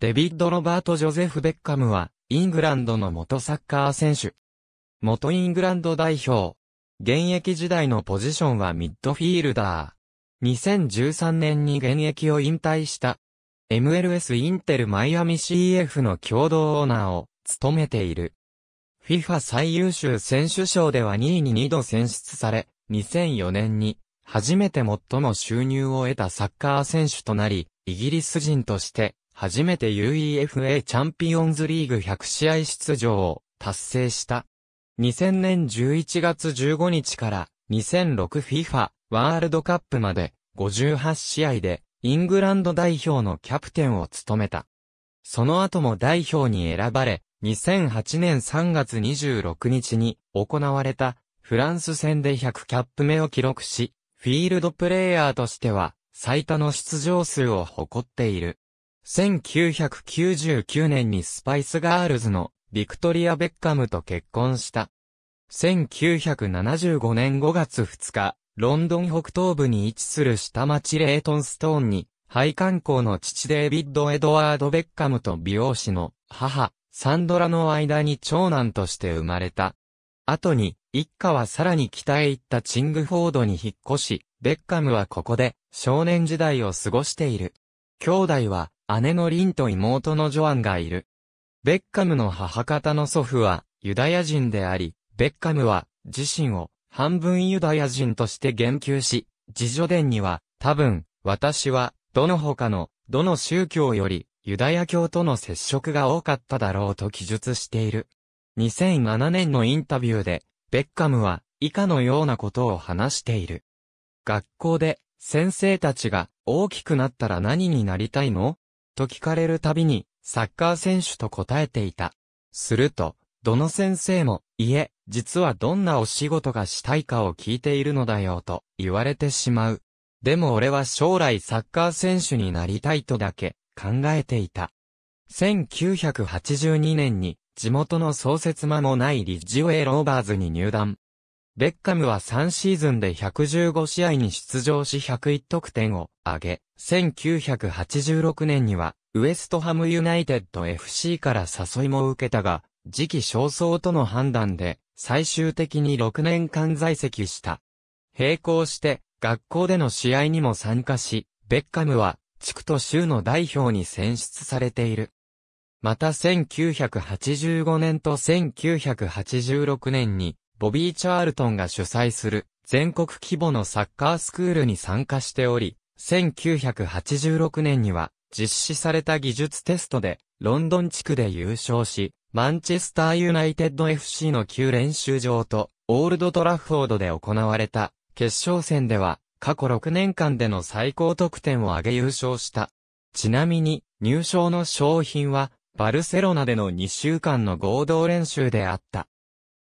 デビッド・ロバート・ジョゼフ・ベッカムは、イングランドの元サッカー選手。元イングランド代表。現役時代のポジションはミッドフィールダー。2013年に現役を引退した。MLS インテルマイアミ CF の共同オーナーを務めている。FIFA 最優秀選手賞では2位に2度選出され、2004年に初めて最も収入を得たサッカー選手となり、イギリス人として初めて UEFA チャンピオンズリーグ100試合出場を達成した。2000年11月15日から 2006FIFA ワールドカップまで58試合でイングランド代表のキャプテンを務めた。その後も代表に選ばれ、2008年3月26日に行われたフランス戦で100キャップ目を記録し、フィールドプレイヤーとしては最多の出場数を誇っている。1999年にスパイスガールズのビクトリア・ベッカムと結婚した。1975年5月2日、ロンドン北東部に位置する下町レイトンストーンに、廃管校の父デイビッド・エドワード・ベッカムと美容師の母、サンドラの間に長男として生まれた。後に、一家はさらに北へ行ったチングフォードに引っ越し、ベッカムはここで少年時代を過ごしている。兄弟は姉のリンと妹のジョアンがいる。ベッカムの母方の祖父はユダヤ人であり、ベッカムは自身を半分ユダヤ人として言及し、自助伝には多分私はどの他のどの宗教よりユダヤ教との接触が多かっただろうと記述している。2007年のインタビューでベッカムは以下のようなことを話している。学校で先生たちが大きくなったら何になりたいのと聞かれるたびに、サッカー選手と答えていた。すると、どの先生も、いえ、実はどんなお仕事がしたいかを聞いているのだよと言われてしまう。でも俺は将来サッカー選手になりたいとだけ考えていた。1982年に地元の創設間もないリッジウェイ・ローバーズに入団。ベッカムは3シーズンで115試合に出場し101得点を挙げ、1986年には、ウエストハムユナイテッド FC から誘いも受けたが、時期尚早との判断で、最終的に6年間在籍した。並行して、学校での試合にも参加し、ベッカムは、地区と州の代表に選出されている。また1985年と1986年に、ボビー・チャールトンが主催する全国規模のサッカースクールに参加しており、1986年には実施された技術テストでロンドン地区で優勝し、マンチェスターユナイテッド FC の旧練習場とオールドトラッフォードで行われた決勝戦では過去6年間での最高得点を挙げ優勝した。ちなみに入賞の賞品はバルセロナでの2週間の合同練習であった。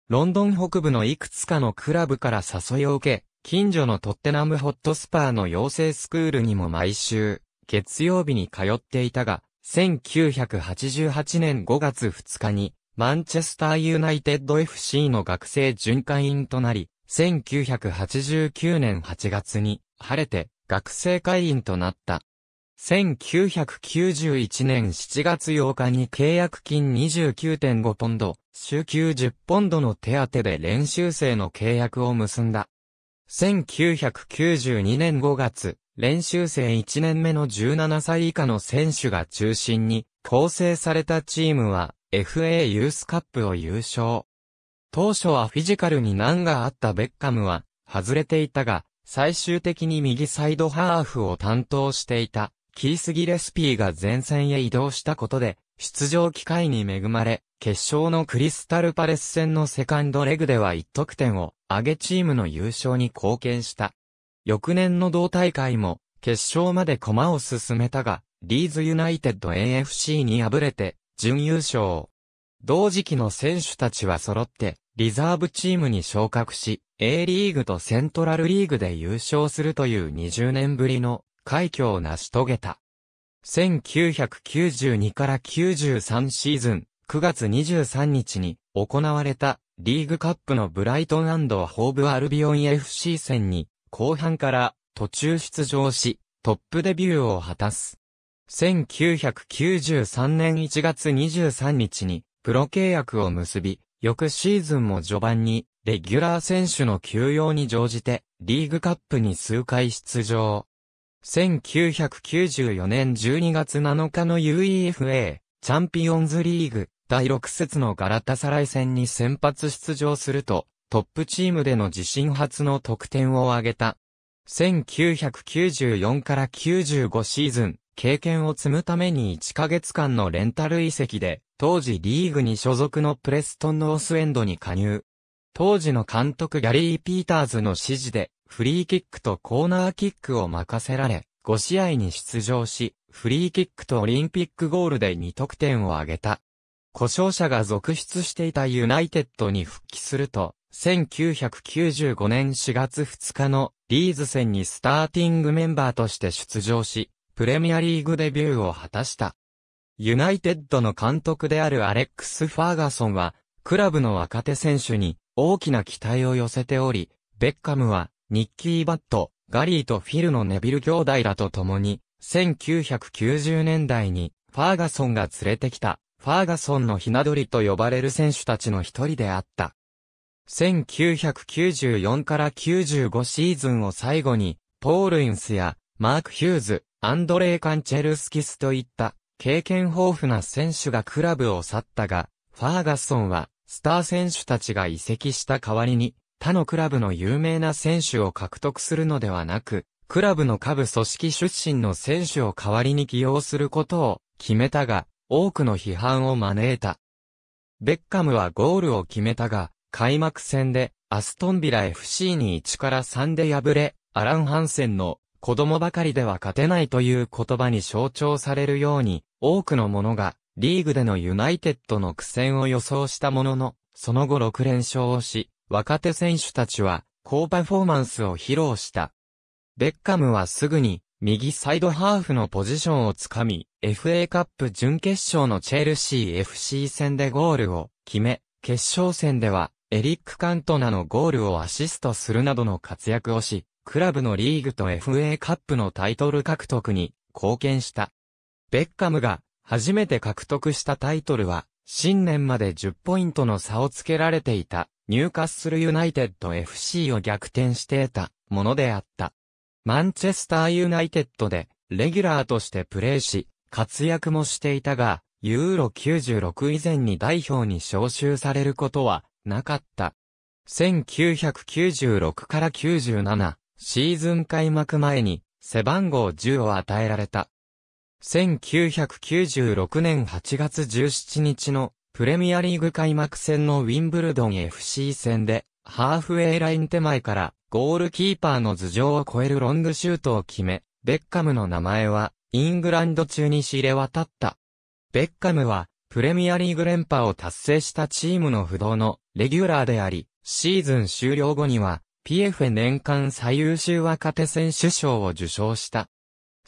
ロンドン北部のいくつかのクラブから誘いを受け、近所のトッテナムホットスパーの養成スクールにも毎週、月曜日に通っていたが、1988年5月2日に、マンチェスターユナイテッド FC の学生巡回員となり、1989年8月に、晴れて、学生会員となった。1991年7月8日に契約金29.5ポンド、週休10ポンドの手当で練習生の契約を結んだ。1992年5月、練習生1年目の17歳以下の選手が中心に構成されたチームは FA ユースカップを優勝。当初はフィジカルに難があったベッカムは外れていたが、最終的に右サイドハーフを担当していたキース・ギレスピーが前線へ移動したことで出場機会に恵まれ、決勝のクリスタルパレス戦のセカンドレグでは1得点を上げチームの優勝に貢献した。翌年の同大会も決勝まで駒を進めたが、リーズユナイテッド AFC に敗れて準優勝。同時期の選手たちは揃ってリザーブチームに昇格し、A リーグとセントラルリーグで優勝するという20年ぶりの快挙を成し遂げた。1992から93シーズン、9月23日に行われたリーグカップのブライトンホーブアルビオン FC 戦に後半から途中出場しトップデビューを果たす。1993年1月23日にプロ契約を結び、翌シーズンも序盤にレギュラー選手の休養に乗じてリーグカップに数回出場。1994年12月7日の UEFA チャンピオンズリーグ第6節のガラタサライ戦に先発出場すると、トップチームでの自身初の得点を挙げた。1994から95シーズン、経験を積むために1ヶ月間のレンタル移籍で、当時リーグに所属のプレストンノースエンドに加入。当時の監督ギャリー・ピーターズの指示で、フリーキックとコーナーキックを任せられ、5試合に出場し、フリーキックとオリンピックゴールで2得点を挙げた。故障者が続出していたユナイテッドに復帰すると、1995年4月2日のリーズ戦にスターティングメンバーとして出場し、プレミアリーグデビューを果たした。ユナイテッドの監督であるアレックス・ファーガソンは、クラブの若手選手に大きな期待を寄せており、ベッカムは、ニッキー・バット、ガリーとフィルのネビル兄弟らと共に、1990年代に、ファーガソンが連れてきた、ファーガソンのひな鳥と呼ばれる選手たちの一人であった。1994から95シーズンを最後に、ポールインスやマーク・ヒューズ、アンドレイ・カンチェルスキスといった経験豊富な選手がクラブを去ったが、ファーガソンはスター選手たちが移籍した代わりに、他のクラブの有名な選手を獲得するのではなく、クラブの下部組織出身の選手を代わりに起用することを決めたが、多くの批判を招いた。ベッカムはゴールを決めたが、開幕戦でアストンビラ FC に1から3で敗れ、アラン・ハンセンの子供ばかりでは勝てないという言葉に象徴されるように、多くの者がリーグでのユナイテッドの苦戦を予想したものの、その後6連勝をし、若手選手たちは高パフォーマンスを披露した。ベッカムはすぐに右サイドハーフのポジションをつかみ、FA カップ準決勝のチェルシー FC 戦でゴールを決め、決勝戦ではエリック・カントナのゴールをアシストするなどの活躍をし、クラブのリーグと FA カップのタイトル獲得に貢献した。ベッカムが初めて獲得したタイトルは、新年まで10ポイントの差をつけられていた、ニューカッスルユナイテッド FC を逆転して得たものであった。マンチェスターユナイテッドで、レギュラーとしてプレーし、活躍もしていたが、ユーロ96以前に代表に招集されることはなかった。1996から97シーズン開幕前に背番号10を与えられた。1996年8月17日のプレミアリーグ開幕戦のウィンブルドン FC 戦でハーフウェイライン手前からゴールキーパーの頭上を越えるロングシュートを決め、ベッカムの名前は、イングランド中に知れ渡った。ベッカムは、プレミアリーグ連覇を達成したチームの不動のレギュラーであり、シーズン終了後には、PF 年間最優秀若手選手賞を受賞した。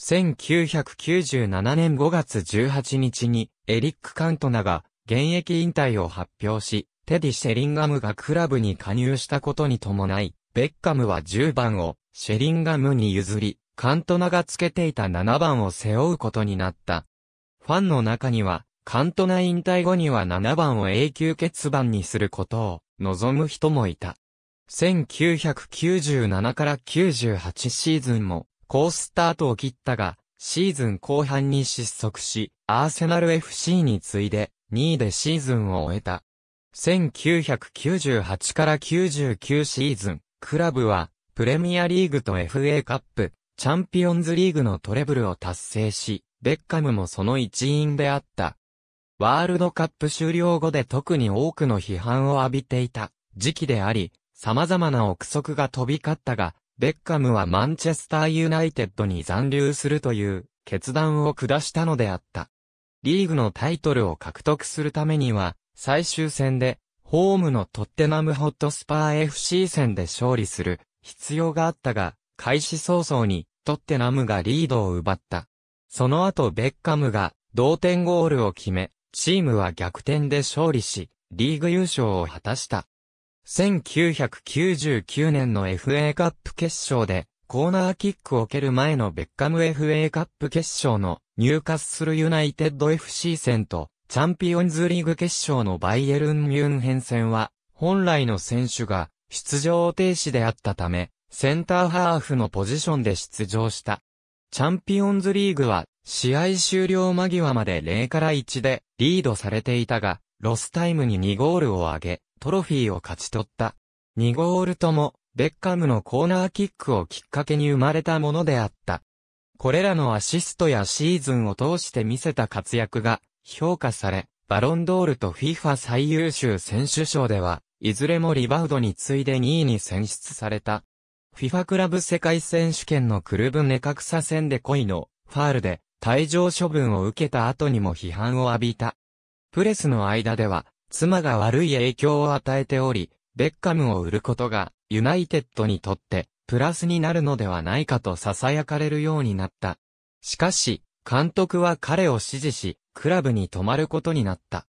1997年5月18日に、エリック・カントナが、現役引退を発表し、テディ・シェリンガムがクラブに加入したことに伴い、ベッカムは10番をシェリンガムに譲り、カントナがつけていた7番を背負うことになった。ファンの中には、カントナ引退後には7番を永久欠番にすることを望む人もいた。1997から98シーズンも好スタートを切ったが、シーズン後半に失速し、アーセナル FC に次いで2位でシーズンを終えた。1998から99シーズン、クラブは、プレミアリーグと FA カップ、チャンピオンズリーグのトレブルを達成し、ベッカムもその一員であった。ワールドカップ終了後で特に多くの批判を浴びていた時期であり、様々な憶測が飛び交ったが、ベッカムはマンチェスターユナイテッドに残留するという決断を下したのであった。リーグのタイトルを獲得するためには、最終戦でホームのトッテナムホットスパー FC 戦で勝利する必要があったが、開始早々にトッテナムがリードを奪った。その後ベッカムが同点ゴールを決め、チームは逆転で勝利し、リーグ優勝を果たした。1999年の FA カップ決勝で、コーナーキックを蹴る前のベッカム FA カップ決勝の入荷するユナイテッド FC 戦とチャンピオンズリーグ決勝のバイエルン・ミュンヘン戦は、本来の選手が出場停止であったため、センターハーフのポジションで出場した。チャンピオンズリーグは、試合終了間際まで0から1でリードされていたが、ロスタイムに2ゴールを挙げ、トロフィーを勝ち取った。2ゴールとも、ベッカムのコーナーキックをきっかけに生まれたものであった。これらのアシストやシーズンを通して見せた活躍が、評価され、バロンドールと FIFA 最優秀選手賞では、いずれもリバウドに次いで2位に選出された。FIFA クラブ世界選手権のクルブネカクサ戦で恋のファールで退場処分を受けた後にも批判を浴びた。プレスの間では妻が悪い影響を与えており、ベッカムを売ることがユナイテッドにとってプラスになるのではないかと囁かれるようになった。しかし、監督は彼を支持し、クラブに泊まることになった。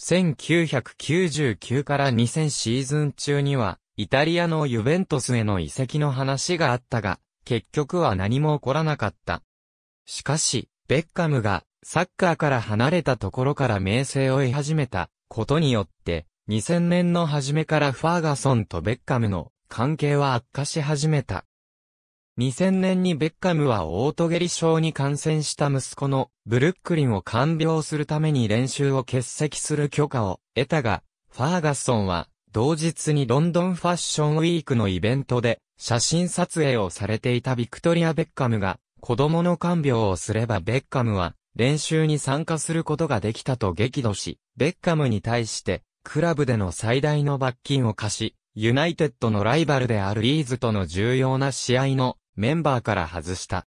1999から2000シーズン中には、イタリアのユベントスへの移籍の話があったが、結局は何も起こらなかった。しかし、ベッカムがサッカーから離れたところから名声を得始めたことによって、2000年の初めからファーガソンとベッカムの関係は悪化し始めた。2000年にベッカムはオートゲリ症に感染した息子のブルックリンを看病するために練習を欠席する許可を得たが、ファーガソンは同日にロンドンファッションウィークのイベントで写真撮影をされていたビクトリア・ベッカムが子供の看病をすればベッカムは練習に参加することができたと激怒し、ベッカムに対してクラブでの最大の罰金を課し、ユナイテッドのライバルであるリーズとの重要な試合のメンバーから外した。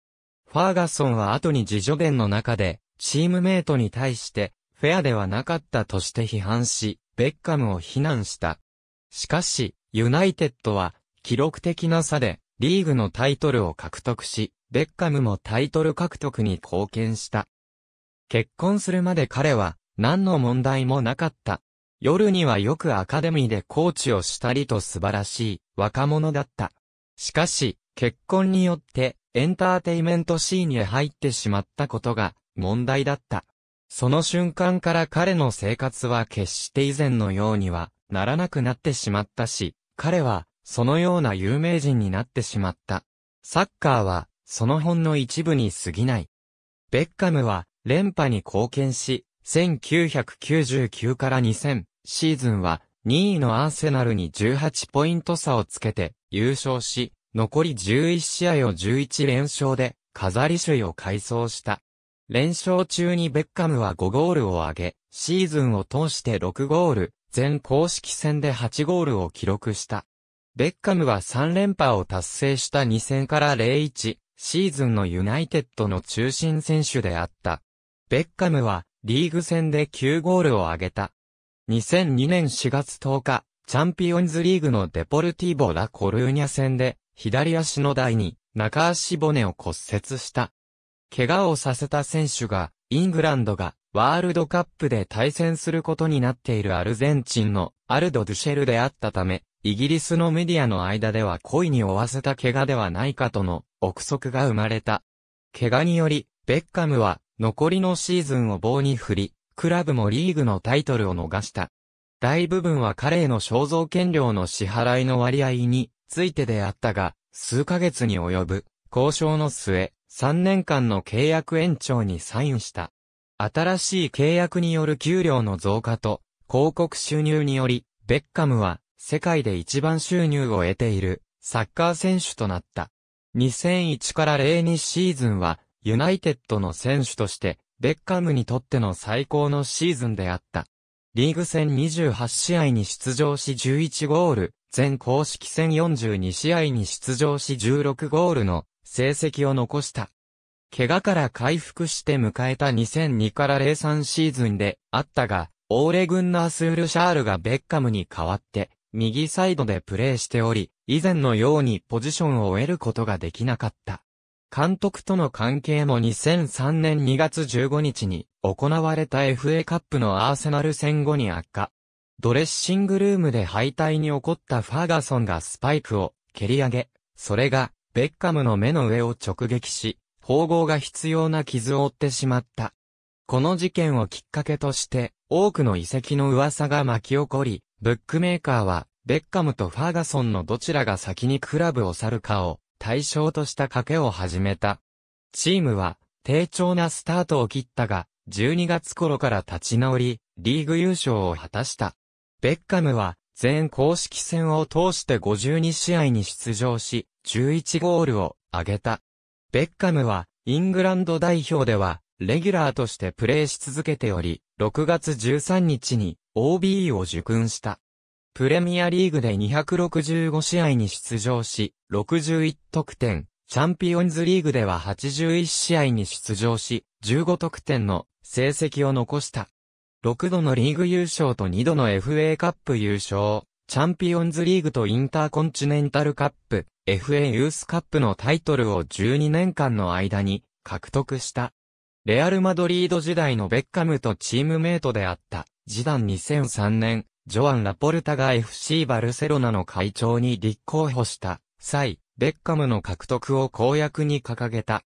ファーガソンは後に自助伝の中で、チームメイトに対して、フェアではなかったとして批判し、ベッカムを非難した。しかし、ユナイテッドは、記録的な差で、リーグのタイトルを獲得し、ベッカムもタイトル獲得に貢献した。結婚するまで彼は、何の問題もなかった。夜にはよくアカデミーでコーチをしたりと素晴らしい若者だった。しかし、結婚によってエンターテイメントシーンへ入ってしまったことが問題だった。その瞬間から彼の生活は決して以前のようにはならなくなってしまったし、彼はそのような有名人になってしまった。サッカーはそのほんの一部に過ぎない。ベッカムは連覇に貢献し、1999から2000シーズンは2位のアーセナルに18ポイント差をつけて優勝し、残り11試合を11連勝で、飾り首位を改装した。連勝中にベッカムは5ゴールを挙げ、シーズンを通して6ゴール、全公式戦で8ゴールを記録した。ベッカムは3連覇を達成した2戦から01、シーズンのユナイテッドの中心選手であった。ベッカムは、リーグ戦で9ゴールを挙げた。2002年4月10日、チャンピオンズリーグのデポルティーボ・ラ・コルーニャ戦で、左足の台に中足骨を骨折した。怪我をさせた選手が、イングランドがワールドカップで対戦することになっているアルゼンチンのアルド・ドゥシェルであったため、イギリスのメディアの間では故意に負わせた怪我ではないかとの憶測が生まれた。怪我により、ベッカムは残りのシーズンを棒に振り、クラブもリーグのタイトルを逃した。大部分は彼への肖像権料の支払いの割合についてであったが、数ヶ月に及ぶ交渉の末、3年間の契約延長にサインした。新しい契約による給料の増加と広告収入により、ベッカムは世界で一番収入を得ているサッカー選手となった。2001から02シーズンはユナイテッドの選手としてベッカムにとっての最高のシーズンであった。リーグ戦28試合に出場し11ゴール、全公式戦42試合に出場し16ゴールの成績を残した。怪我から回復して迎えた2002から03シーズンであったが、オーレ・グンナースール・シャールがベッカムに代わって、右サイドでプレーしており、以前のようにポジションを得ることができなかった。監督との関係も2003年2月15日に行われた FA カップのアーセナル戦後に悪化。ドレッシングルームで敗退に起こったファーガソンがスパイクを蹴り上げ、それがベッカムの目の上を直撃し、縫合が必要な傷を負ってしまった。この事件をきっかけとして、多くの遺跡の噂が巻き起こり、ブックメーカーは、ベッカムとファーガソンのどちらが先にクラブを去るかを対象とした賭けを始めた。チームは、低調なスタートを切ったが、12月頃から立ち直り、リーグ優勝を果たした。ベッカムは、全公式戦を通して52試合に出場し、11ゴールを挙げた。ベッカムは、イングランド代表では、レギュラーとしてプレーし続けており、6月13日に OB を受訓した。プレミアリーグで265試合に出場し、61得点、チャンピオンズリーグでは81試合に出場し、15得点の成績を残した。6度のリーグ優勝と2度の FA カップ優勝、チャンピオンズリーグとインターコンチネンタルカップ、FA ユースカップのタイトルを12年間の間に獲得した。レアル・マドリード時代のベッカムとチームメイトであった、ジダ2003年、ジョアン・ラポルタが FC バルセロナの会長に立候補した際、ベッカムの獲得を公約に掲げた。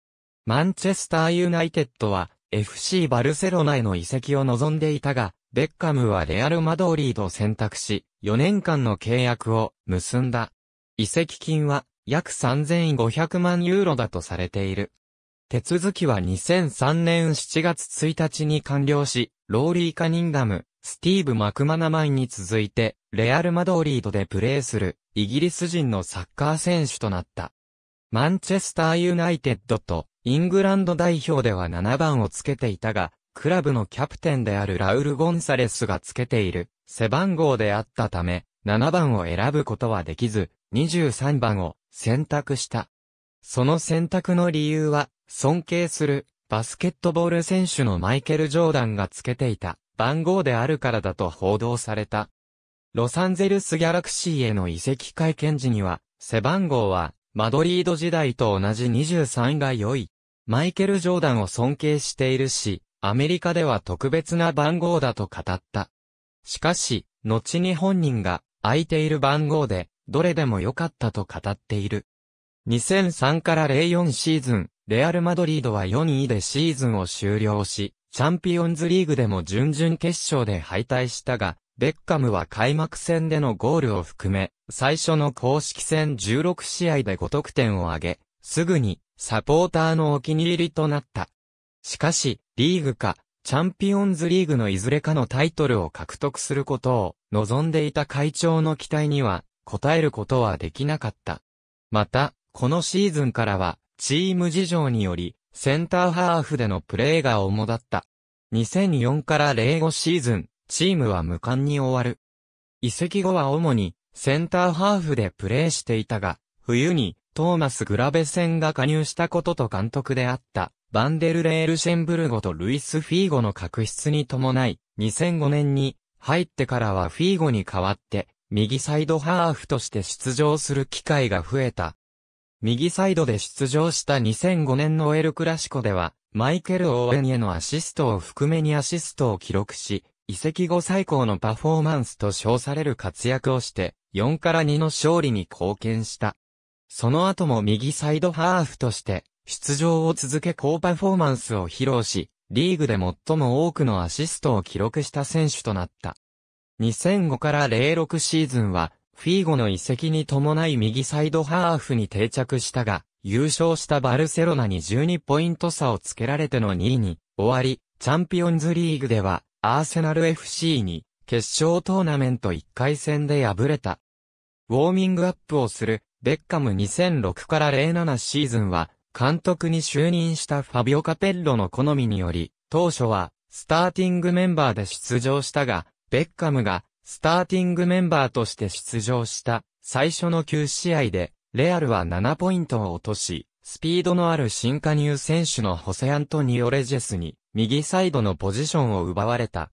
マンチェスター・ユナイテッドは、FC バルセロナへの移籍を望んでいたが、ベッカムはレアル・マドリードを選択し、4年間の契約を結んだ。移籍金は約3500万ユーロだとされている。手続きは2003年7月1日に完了し、ローリー・カニンガム、スティーブ・マクマナマイに続いて、レアル・マドリードでプレーする、イギリス人のサッカー選手となった。マンチェスター・ユナイテッドとイングランド代表では7番をつけていたが、クラブのキャプテンであるラウル・ゴンサレスがつけている背番号であったため、7番を選ぶことはできず、23番を選択した。その選択の理由は、尊敬するバスケットボール選手のマイケル・ジョーダンがつけていた番号であるからだと報道された。ロサンゼルス・ギャラクシーへの移籍会見時には、背番号はマドリード時代と同じ23が良いマイケル・ジョーダンを尊敬しているし、アメリカでは特別な番号だと語った。しかし、後に本人が空いている番号で、どれでも良かったと語っている。2003から04シーズン、レアル・マドリードは4位でシーズンを終了し、チャンピオンズリーグでも準々決勝で敗退したが、ベッカムは開幕戦でのゴールを含め、最初の公式戦16試合で5得点を挙げ、すぐにサポーターのお気に入りとなった。しかし、リーグか、チャンピオンズリーグのいずれかのタイトルを獲得することを望んでいた会長の期待には応えることはできなかった。また、このシーズンからはチーム事情によりセンターハーフでのプレーが主だった。2004から05シーズン、チームは無冠に終わる。移籍後は主にセンターハーフでプレーしていたが、冬にトーマス・グラベセンが加入したことと監督であった、バンデルレール・シェンブルゴとルイス・フィーゴの確執に伴い、2005年に入ってからはフィーゴに代わって、右サイドハーフとして出場する機会が増えた。右サイドで出場した2005年のエル・クラシコでは、マイケル・オーエンへのアシストを含めにアシストを記録し、移籍後最高のパフォーマンスと称される活躍をして、4から2の勝利に貢献した。その後も右サイドハーフとして、出場を続け高パフォーマンスを披露し、リーグで最も多くのアシストを記録した選手となった。2005から06シーズンは、フィーゴの移籍に伴い右サイドハーフに定着したが、優勝したバルセロナに12ポイント差をつけられての2位に終わり、チャンピオンズリーグでは、アーセナル FC に決勝トーナメント1回戦で敗れた。ウォーミングアップをするベッカム2006から07シーズンは、監督に就任したファビオ・カペッロの好みにより、当初は、スターティングメンバーで出場したが、ベッカムが、スターティングメンバーとして出場した、最初の9試合で、レアルは7ポイントを落とし、スピードのある新加入選手のホセアントニオレジェスに、右サイドのポジションを奪われた。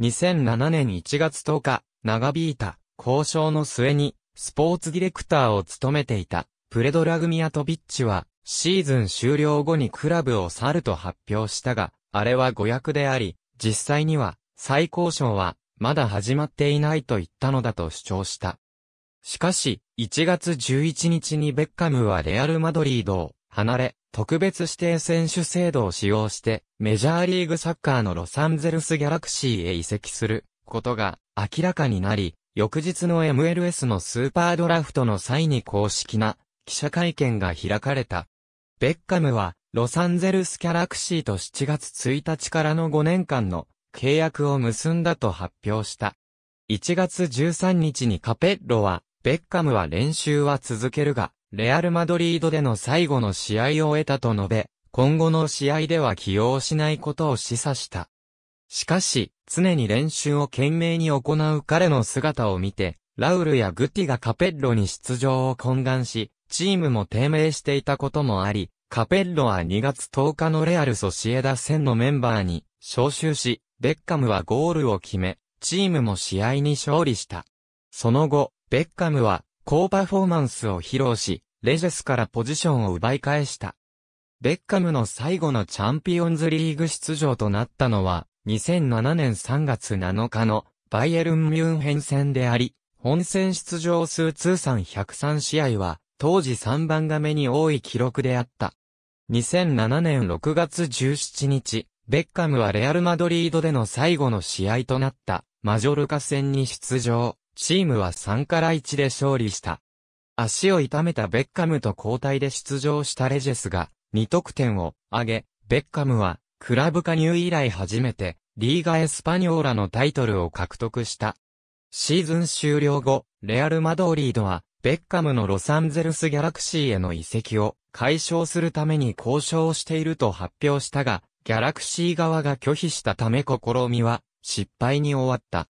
2007年1月10日、長引いた、交渉の末に、スポーツディレクターを務めていた、プレドラグミアトビッチは、シーズン終了後にクラブを去ると発表したが、あれは誤訳であり、実際には、最高賞は、まだ始まっていないと言ったのだと主張した。しかし、1月11日にベッカムはレアル・マドリードを離れ、特別指定選手制度を使用して、メジャーリーグサッカーのロサンゼルスギャラクシーへ移籍することが明らかになり、翌日の MLS のスーパードラフトの際に公式な記者会見が開かれた。ベッカムは、ロサンゼルスキャラクシーと7月1日からの5年間の契約を結んだと発表した。1月13日にカペッロは、ベッカムは練習は続けるが、レアルマドリードでの最後の試合を得たと述べ、今後の試合では起用しないことを示唆した。しかし、常に練習を懸命に行う彼の姿を見て、ラウルやグティがカペッロに出場を懇願し、チームも低迷していたこともあり、カペッロは2月10日のレアルソシエダ戦のメンバーに招集し、ベッカムはゴールを決め、チームも試合に勝利した。その後、ベッカムは高パフォーマンスを披露し、レジェスからポジションを奪い返した。ベッカムの最後のチャンピオンズリーグ出場となったのは、2007年3月7日のバイエルン・ミュンヘン戦であり、本戦出場数通算103試合は、当時3番が目に多い記録であった。2007年6月17日、ベッカムはレアル・マドリードでの最後の試合となったマジョルカ戦に出場、チームは3から1で勝利した。足を痛めたベッカムと交代で出場したレジェスが2得点を挙げ、ベッカムはクラブ加入以来初めて、リーガエスパニョーラのタイトルを獲得した。シーズン終了後、レアル・マドリードは、ベッカムのロサンゼルス・ギャラクシーへの移籍を解消するために交渉していると発表したが、ギャラクシー側が拒否したため試みは失敗に終わった。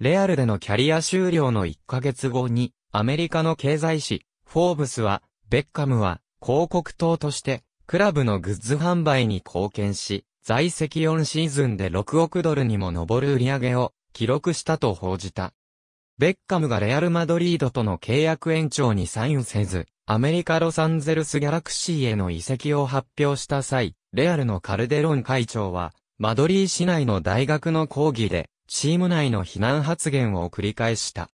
レアルでのキャリア終了の1ヶ月後に、アメリカの経済誌、フォーブスは、ベッカムは、広告塔として、クラブのグッズ販売に貢献し、在籍4シーズンで6億ドルにも上る売り上げを記録したと報じた。ベッカムがレアル・マドリードとの契約延長にサインせず、アメリカ・ロサンゼルス・ギャラクシーへの移籍を発表した際、レアルのカルデロン会長は、マドリー市内の大学の講義で、チーム内の避難発言を繰り返した。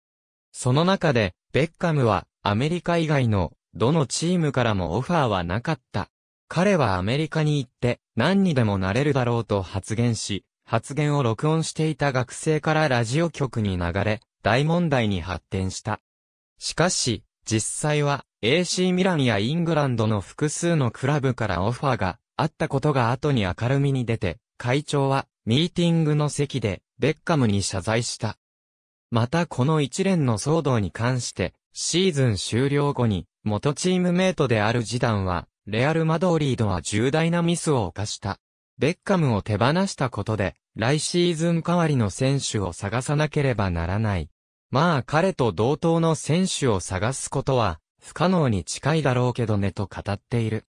その中で、ベッカムは、アメリカ以外の、どのチームからもオファーはなかった、彼はアメリカに行って何にでもなれるだろうと発言し、発言を録音していた学生からラジオ局に流れ、大問題に発展した。しかし、実際は AC ミランやイングランドの複数のクラブからオファーがあったことが後に明るみに出て、会長はミーティングの席でベッカムに謝罪した。またこの一連の騒動に関して、シーズン終了後に元チームメイトであるジダンはレアル・マドリードは重大なミスを犯した。ベッカムを手放したことで、来シーズン代わりの選手を探さなければならない。まあ彼と同等の選手を探すことは、不可能に近いだろうけどねと語っている。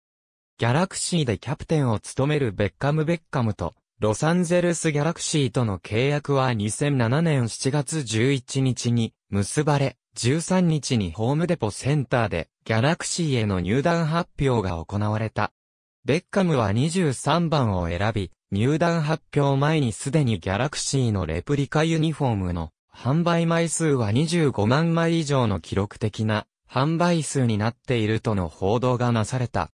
ギャラクシーでキャプテンを務めるベッカム・ベッカムと、ロサンゼルスギャラクシーとの契約は2007年7月11日に結ばれ、13日にホームデポセンターでギャラクシーへの入団発表が行われた。ベッカムは23番を選び、入団発表前にすでにギャラクシーのレプリカユニフォームの販売枚数は25万枚以上の記録的な販売数になっているとの報道がなされた。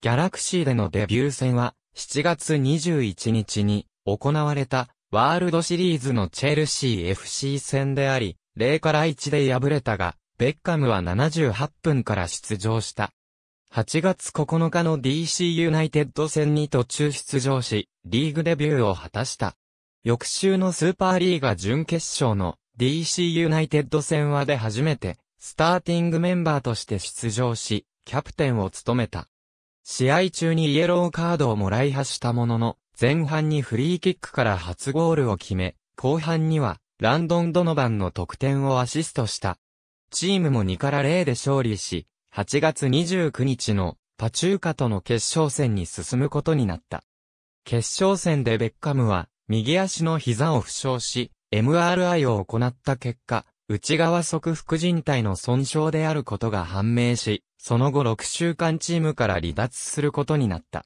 ギャラクシーでのデビュー戦は7月21日に行われたワールドシリーズのチェルシー FC 戦であり、0から1で敗れたが、ベッカムは78分から出場した。8月9日の DC ユナイテッド戦に途中出場し、リーグデビューを果たした。翌週のスーパーリーガ準決勝の DC ユナイテッド戦はで初めて、スターティングメンバーとして出場し、キャプテンを務めた。試合中にイエローカードをもらい発したものの、前半にフリーキックから初ゴールを決め、後半にはランドン・ドノバンの得点をアシストした。チームも2から0で勝利し、8月29日のパチューカとの決勝戦に進むことになった。決勝戦でベッカムは、右足の膝を負傷し、MRI を行った結果、内側側副靭帯の損傷であることが判明し、その後6週間チームから離脱することになった。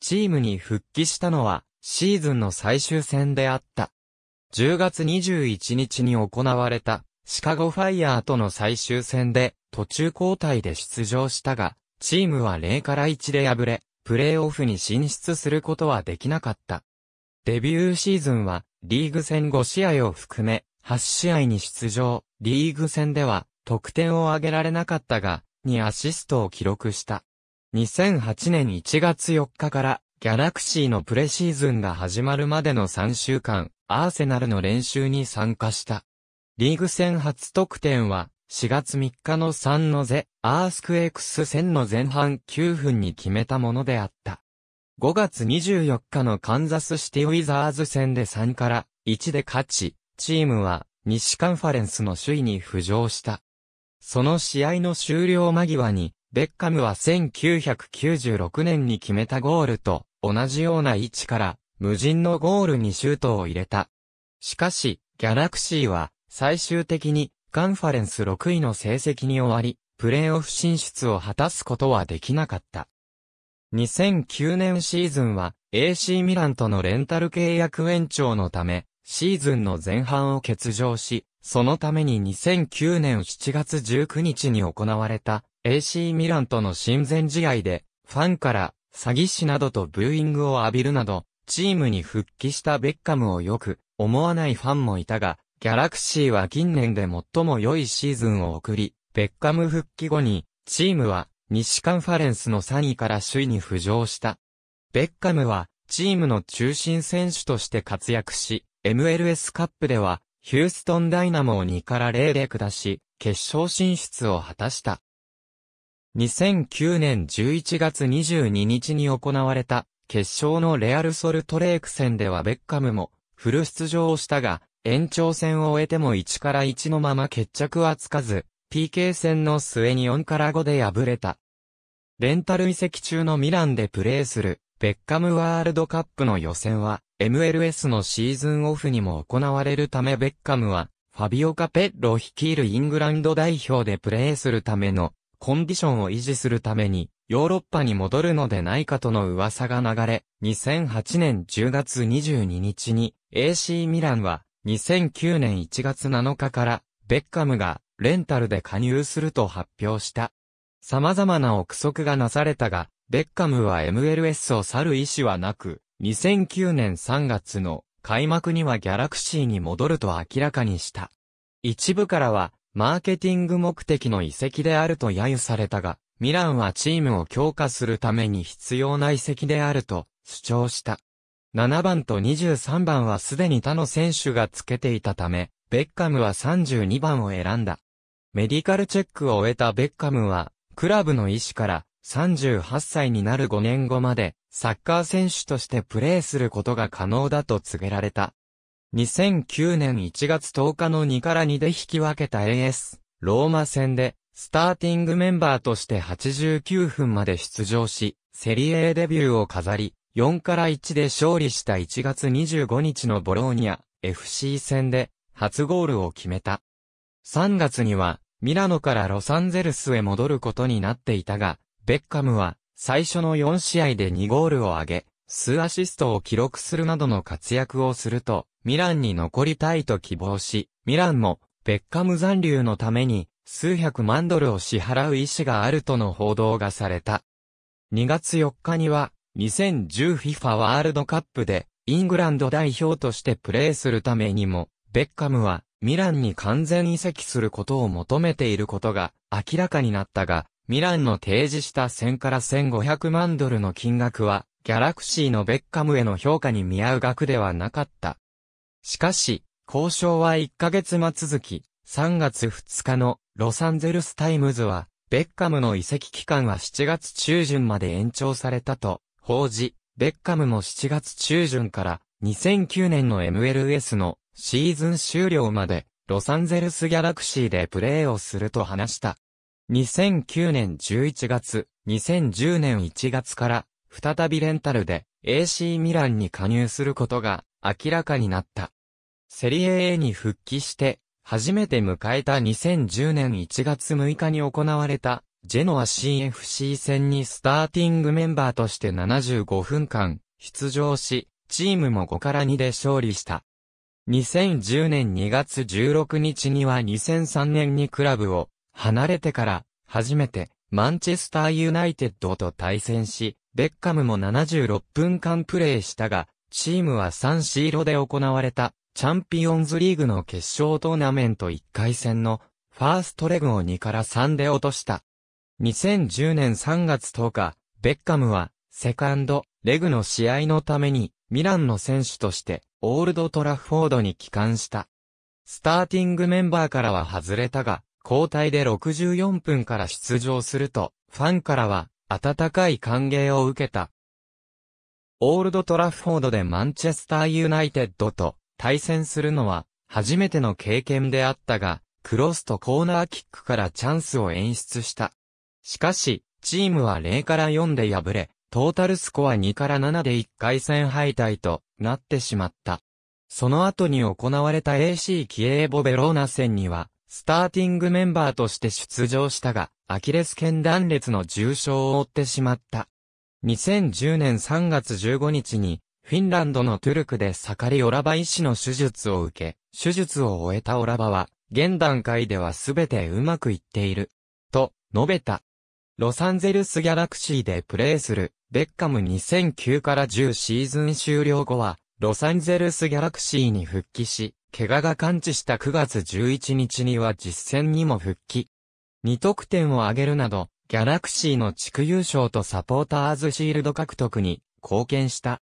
チームに復帰したのは、シーズンの最終戦であった。10月21日に行われたシカゴファイヤーとの最終戦で途中交代で出場したが、チームは0から1で敗れ、プレーオフに進出することはできなかった。デビューシーズンはリーグ戦5試合を含め8試合に出場、リーグ戦では得点を挙げられなかったが、にアシストを記録した。2008年1月4日からギャラクシーのプレシーズンが始まるまでの3週間、アーセナルの練習に参加した。リーグ戦初得点は、4月3日の3のゼ、アースクエクス戦の前半9分に決めたものであった。5月24日のカンザスシティウィザーズ戦で3から1で勝ち、チームは西カンファレンスの首位に浮上した。その試合の終了間際に、ベッカムは1996年に決めたゴールと同じような位置から無人のゴールにシュートを入れた。しかし、ギャラクシーは、最終的に、カンファレンス6位の成績に終わり、プレーオフ進出を果たすことはできなかった。2009年シーズンは AC ミランとのレンタル契約延長のため、シーズンの前半を欠場し、そのために2009年7月19日に行われた AC ミランとの親善試合で、ファンから詐欺師などとブーイングを浴びるなど、チームに復帰したベッカムをよく思わないファンもいたが、ギャラクシーは近年で最も良いシーズンを送り、ベッカム復帰後に、チームは西カンファレンスの3位から首位に浮上した。ベッカムは、チームの中心選手として活躍し、MLS カップでは、ヒューストンダイナモを2から0で下し、決勝進出を果たした。2009年11月22日に行われた決勝のレアル・ソルトレーク戦ではベッカムもフル出場をしたが、延長戦を終えても1から1のまま決着はつかず、PK 戦の末に4から5で敗れた。レンタル移籍中のミランでプレーする、ベッカムワールドカップの予選は、MLS のシーズンオフにも行われるためベッカムは、ファビオカ・ペッロ率いるイングランド代表でプレーするための、コンディションを維持するために、ヨーロッパに戻るのでないかとの噂が流れ、2008年10月22日に AC ミランは2009年1月7日からベッカムがレンタルで加入すると発表した。様々な憶測がなされたが、ベッカムは MLS を去る意思はなく、2009年3月の開幕にはギャラクシーに戻ると明らかにした。一部からは、マーケティング目的の遺跡であると揶揄されたが、ミランはチームを強化するために必要な遺跡であると主張した。7番と23番はすでに他の選手がつけていたため、ベッカムは32番を選んだ。メディカルチェックを終えたベッカムは、クラブの医師から38歳になる5年後まで、サッカー選手としてプレーすることが可能だと告げられた。2009年1月10日の2から2で引き分けた AS、ローマ戦で、スターティングメンバーとして89分まで出場し、セリエーデビューを飾り、4から1で勝利した1月25日のボローニャ FC 戦で初ゴールを決めた。3月には、ミラノからロサンゼルスへ戻ることになっていたが、ベッカムは最初の4試合で2ゴールを挙げ、数アシストを記録するなどの活躍をすると、ミランに残りたいと希望し、ミランもベッカム残留のために数百万ドルを支払う意思があるとの報道がされた。2月4日には、2010FIFA ワールドカップで、イングランド代表としてプレーするためにも、ベッカムは、ミランに完全移籍することを求めていることが明らかになったが、ミランの提示した1000から1500万ドルの金額は、ギャラクシーのベッカムへの評価に見合う額ではなかった。しかし、交渉は1ヶ月間続き、3月2日のロサンゼルスタイムズは、ベッカムの移籍期間は7月中旬まで延長されたと報じ、ベッカムも7月中旬から2009年の MLS のシーズン終了までロサンゼルスギャラクシーでプレーをすると話した。2009年11月、2010年1月から再びレンタルで AC ミランに加入することが明らかになった。セリエ A に復帰して初めて迎えた2010年1月6日に行われた、ジェノア CFC 戦にスターティングメンバーとして75分間出場し、チームも5から2で勝利した。2010年2月16日には2003年にクラブを離れてから初めてマンチェスターユナイテッドと対戦し、ベッカムも76分間プレーしたが、チームは3シーロで行われたチャンピオンズリーグの決勝トーナメント1回戦のファーストレグを2から3で落とした。2010年3月10日、ベッカムはセカンドレグの試合のためにミランの選手としてオールドトラフォードに帰還した。スターティングメンバーからは外れたが、交代で64分から出場すると、ファンからは温かい歓迎を受けた。オールドトラフォードでマンチェスターユナイテッドと対戦するのは、初めての経験であったが、クロスとコーナーキックからチャンスを演出した。しかし、チームは0から4で敗れ、トータルスコア2から7で1回戦敗退となってしまった。その後に行われた AC キエーボベローナ戦には、スターティングメンバーとして出場したが、アキレス腱断裂の重傷を負ってしまった。2010年3月15日に、フィンランドのトゥルクで盛りオラバ医師の手術を受け、手術を終えたオラバは、現段階ではすべてうまくいっている。と、述べた。ロサンゼルスギャラクシーでプレーする、ベッカム2009から10シーズン終了後は、ロサンゼルスギャラクシーに復帰し、怪我が完治した9月11日には実戦にも復帰。2得点を挙げるなど、ギャラクシーの地区優勝とサポーターズシールド獲得に貢献した。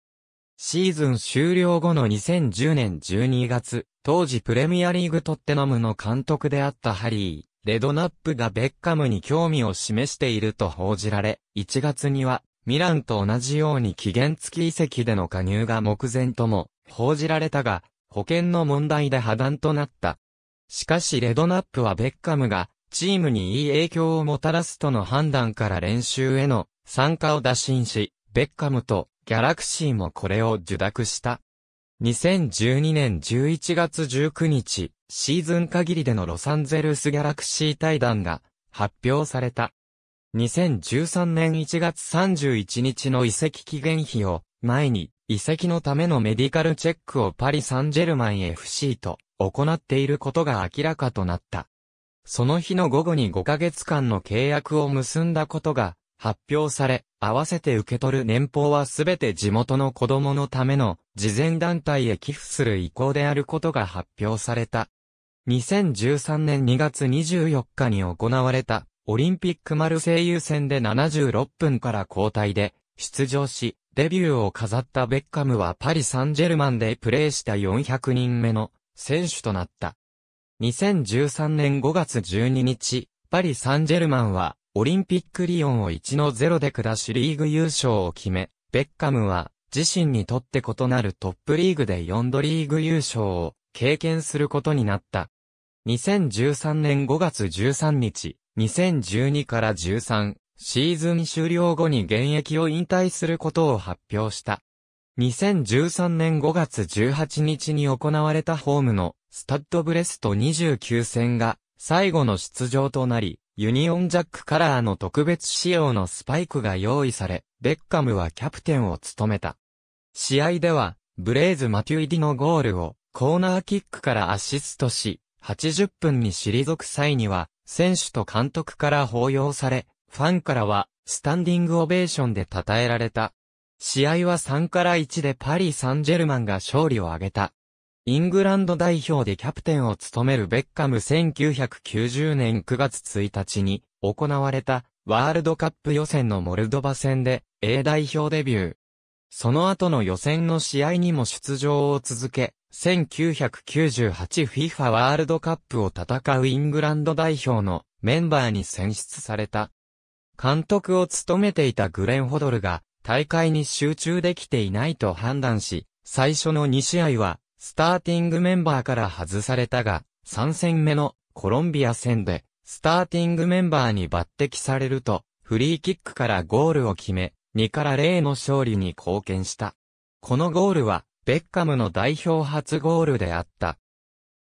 シーズン終了後の2010年12月、当時プレミアリーグトッテナムの監督であったハリー、レドナップがベッカムに興味を示していると報じられ、1月には、ミランと同じように期限付き移籍での加入が目前とも報じられたが、保険の問題で破断となった。しかしレドナップはベッカムが、チームにいい影響をもたらすとの判断から練習への参加を打診し、ベッカムとギャラクシーもこれを受諾した。2012年11月19日、シーズン限りでのロサンゼルスギャラクシー対談が発表された。2013年1月31日の移籍期限日を前に移籍のためのメディカルチェックをパリ・サンジェルマン FC と行っていることが明らかとなった。その日の午後に5ヶ月間の契約を結んだことが発表され、合わせて受け取る年俸はすべて地元の子供のための慈善団体へ寄付する意向であることが発表された。2013年2月24日に行われたオリンピックマルセイユ戦で76分から交代で出場し、デビューを飾ったベッカムはパリ・サンジェルマンでプレーした400人目の選手となった。2013年5月12日、パリ・サンジェルマンはオリンピックリオンを1の0で下しリーグ優勝を決め、ベッカムは自身にとって異なるトップリーグで4度リーグ優勝を経験することになった。2013年5月13日、2012から13シーズン終了後に現役を引退することを発表した。2013年5月18日に行われたホームのスタッドブレスト29戦が最後の出場となり、ユニオンジャックカラーの特別仕様のスパイクが用意され、ベッカムはキャプテンを務めた。試合では、ブレイズ・マテュイディのゴールをコーナーキックからアシストし、80分に退く際には、選手と監督から抱擁され、ファンからは、スタンディングオベーションで称えられた。試合は3から1でパリ・サンジェルマンが勝利を挙げた。イングランド代表でキャプテンを務めるベッカム1990年9月1日に行われたワールドカップ予選のモルドバ戦で A 代表デビュー。その後の予選の試合にも出場を続け、1998FIFA ワールドカップを戦うイングランド代表のメンバーに選出された。監督を務めていたグレンホドルが大会に集中できていないと判断し、最初の2試合はスターティングメンバーから外されたが、3戦目のコロンビア戦で、スターティングメンバーに抜擢されると、フリーキックからゴールを決め、2から0の勝利に貢献した。このゴールは、ベッカムの代表初ゴールであった。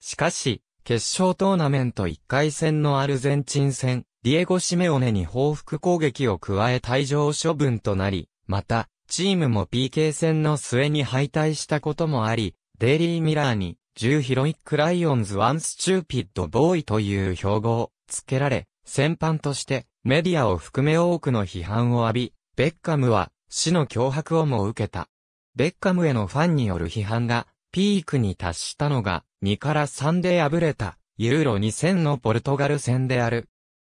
しかし、決勝トーナメント1回戦のアルゼンチン戦、ディエゴ・シメオネに報復攻撃を加え退場処分となり、また、チームも PK 戦の末に敗退したこともあり、デイリーミラーに、10ヒロイックライオンズワンスチューピッドボーイという標語を付けられ、戦犯としてメディアを含め多くの批判を浴び、ベッカムは死の脅迫をも受けた。ベッカムへのファンによる批判がピークに達したのが2から3で敗れたユーロ2000のポルトガル戦である。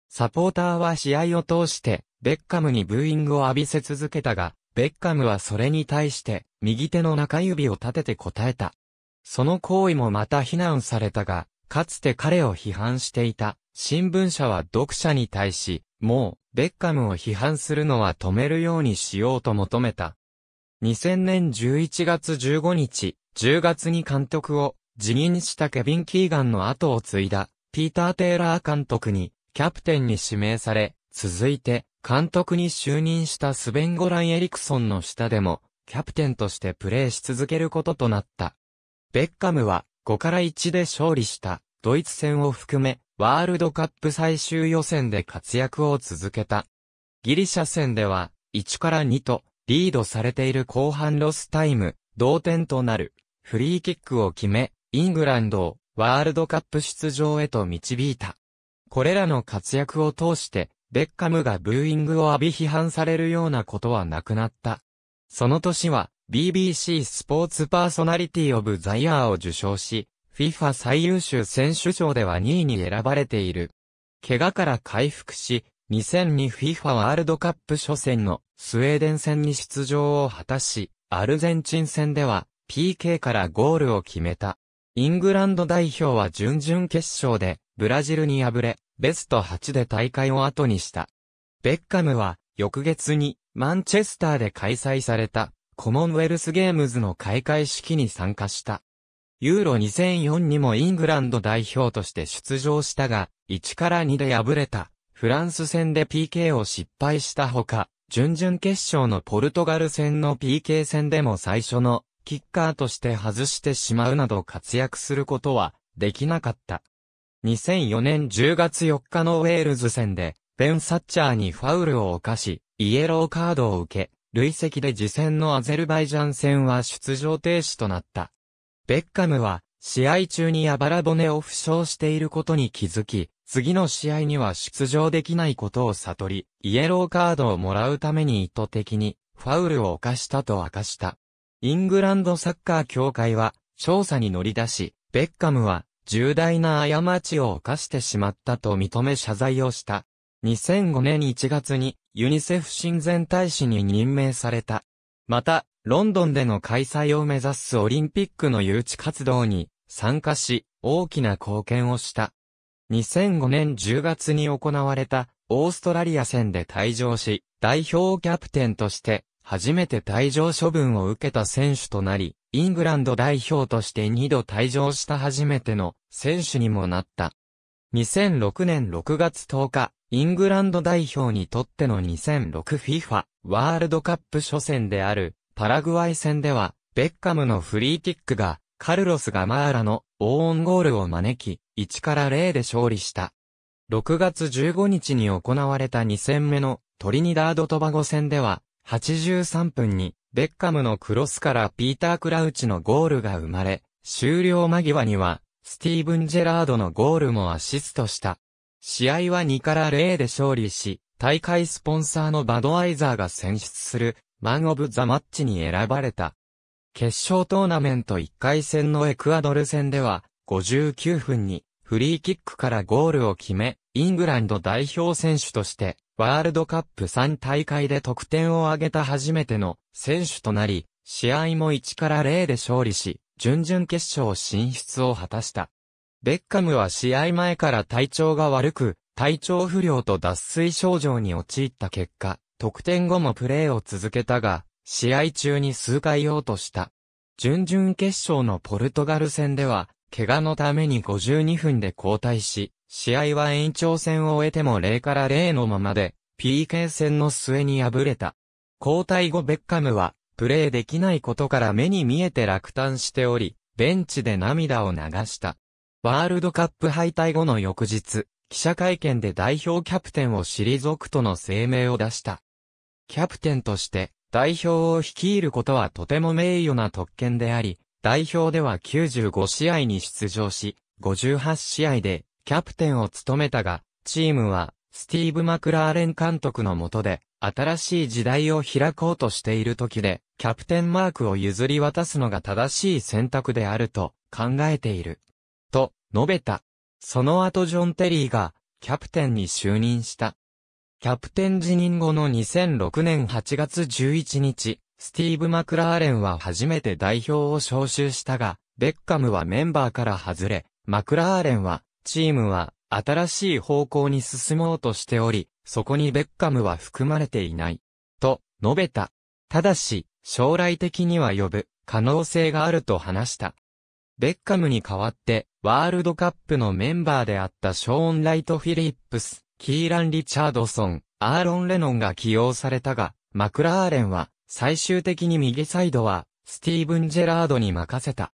サポーターは試合を通してベッカムにブーイングを浴びせ続けたが、ベッカムはそれに対して右手の中指を立てて答えた。その行為もまた非難されたが、かつて彼を批判していた新聞社は読者に対し、もうベッカムを批判するのは止めるようにしようと求めた。2000年11月15日、10月に監督を辞任したケビン・キーガンの後を継いだピーター・テイラー監督にキャプテンに指名され、続いて監督に就任したスベン・ゴラン・エリクソンの下でもキャプテンとしてプレーし続けることとなった。ベッカムは5から1で勝利したドイツ戦を含めワールドカップ最終予選で活躍を続けた。ギリシャ戦では1から2とリードされている後半ロスタイム、同点となるフリーキックを決め、イングランドをワールドカップ出場へと導いた。これらの活躍を通して、ベッカムがブーイングを浴び批判されるようなことはなくなった。その年は、BBC スポーツパーソナリティオブザイヤーを受賞し、FIFA 最優秀選手賞では2位に選ばれている。怪我から回復し、2002FIFA ワールドカップ初戦のスウェーデン戦に出場を果たし、アルゼンチン戦では PK からゴールを決めた。イングランド代表は準々決勝でブラジルに敗れ、ベスト8で大会を後にした。ベッカムは翌月にマンチェスターで開催されたコモンウェルスゲームズの開会式に参加した。ユーロ2004にもイングランド代表として出場したが、1から2で敗れた、フランス戦で PK を失敗したほか、準々決勝のポルトガル戦の PK 戦でも最初のキッカーとして外してしまうなど活躍することはできなかった。2004年10月4日のウェールズ戦で、ベン・サッチャーにファウルを犯し、イエローカードを受け、累積で次戦のアゼルバイジャン戦は出場停止となった。ベッカムは、試合中にあばら骨を負傷していることに気づき、次の試合には出場できないことを悟り、イエローカードをもらうために意図的に、ファウルを犯したと明かした。イングランドサッカー協会は、調査に乗り出し、ベッカムは、重大な過ちを犯してしまったと認め謝罪をした。2005年1月にユニセフ親善大使に任命された。また、ロンドンでの開催を目指すオリンピックの誘致活動に参加し、大きな貢献をした。2005年10月に行われたオーストラリア戦で退場し、代表キャプテンとして初めて退場処分を受けた選手となり、イングランド代表として2度退場した初めての選手にもなった。2006年6月10日、イングランド代表にとっての 2006FIFA ワールドカップ初戦であるパラグアイ戦では、ベッカムのフリーキックが、カルロス・ガマーラのオーンゴールを招き、1から0で勝利した。6月15日に行われた2戦目のトリニダード・トバゴ戦では、83分にベッカムのクロスからピーター・クラウチのゴールが生まれ、終了間際には、スティーブン・ジェラードのゴールもアシストした。試合は2から0で勝利し、大会スポンサーのバドアイザーが選出する、マン・オブ・ザ・マッチに選ばれた。決勝トーナメント1回戦のエクアドル戦では、59分に、フリーキックからゴールを決め、イングランド代表選手として、ワールドカップ3大会で得点を挙げた初めての選手となり、試合も1から0で勝利し、準々決勝進出を果たした。ベッカムは試合前から体調が悪く、体調不良と脱水症状に陥った結果、得点後もプレーを続けたが、試合中に数回落とした。準々決勝のポルトガル戦では、怪我のために52分で交代し、試合は延長戦を終えても0から0のままで、PK 戦の末に敗れた。交代後ベッカムは、プレーできないことから目に見えて落胆しており、ベンチで涙を流した。ワールドカップ敗退後の翌日、記者会見で代表キャプテンを退くとの声明を出した。キャプテンとして代表を率いることはとても名誉な特権であり、代表では95試合に出場し、58試合でキャプテンを務めたが、チームはスティーブ・マクラーレン監督の下で、新しい時代を開こうとしている時で、キャプテンマークを譲り渡すのが正しい選択であると考えている。述べた。その後ジョン・テリーが、キャプテンに就任した。キャプテン辞任後の2006年8月11日、スティーブ・マクラーレンは初めて代表を招集したが、ベッカムはメンバーから外れ、マクラーレンは、チームは新しい方向に進もうとしており、そこにベッカムは含まれていない。と、述べた。ただし、将来的には呼ぶ可能性があると話した。ベッカムに代わって、ワールドカップのメンバーであったショーン・ライト・フィリップス、キーラン・リチャードソン、アーロン・レノンが起用されたが、マクラーレンは、最終的に右サイドは、スティーブン・ジェラードに任せた。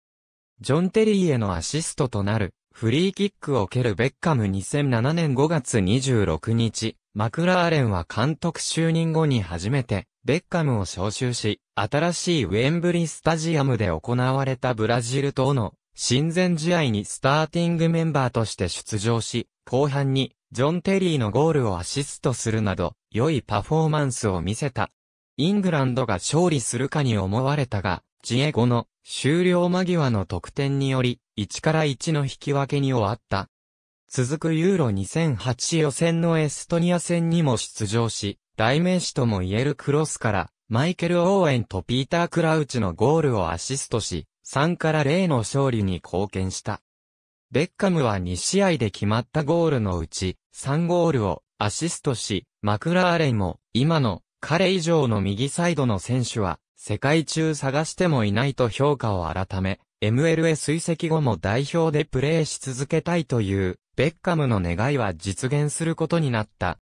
ジョン・テリーへのアシストとなる、フリーキックを蹴るベッカム2007年5月26日、マクラーレンは監督就任後に初めて、ベッカムを招集し、新しいウェンブリスタジアムで行われたブラジルとの親善試合にスターティングメンバーとして出場し、後半にジョン・テリーのゴールをアシストするなど、良いパフォーマンスを見せた。イングランドが勝利するかに思われたが、ジエゴの終了間際の得点により、1から1の引き分けに終わった。続くユーロ2008予選のエストニア戦にも出場し、代名詞とも言えるクロスから、マイケル・オーエンとピーター・クラウチのゴールをアシストし、3から0の勝利に貢献した。ベッカムは2試合で決まったゴールのうち、3ゴールをアシストし、マクラーレンも、今の彼以上の右サイドの選手は、世界中探してもいないと評価を改め、m l a 追跡後も代表でプレーし続けたいという、ベッカムの願いは実現することになった。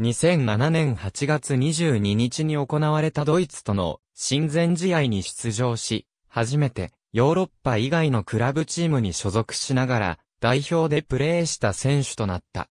2007年8月22日に行われたドイツとの親善試合に出場し、初めてヨーロッパ以外のクラブチームに所属しながら、代表でプレーした選手となった。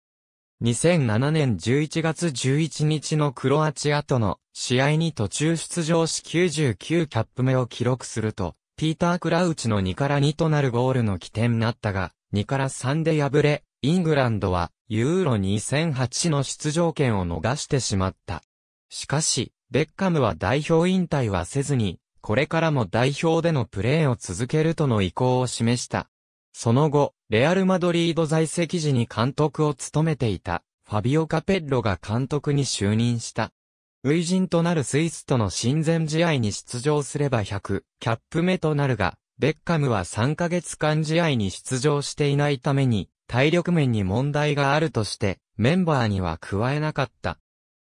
2007年11月11日のクロアチアとの試合に途中出場し99キャップ目を記録すると、ピーター・クラウチの2から2となるゴールの起点になったが、2から3で敗れ、イングランドはユーロ2008の出場権を逃してしまった。しかし、ベッカムは代表引退はせずに、これからも代表でのプレーを続けるとの意向を示した。その後、レアル・マドリード在籍時に監督を務めていた、ファビオ・カペッロが監督に就任した。初陣となるスイスとの親善試合に出場すれば100、キャップ目となるが、ベッカムは3ヶ月間試合に出場していないために、体力面に問題があるとして、メンバーには加えなかった。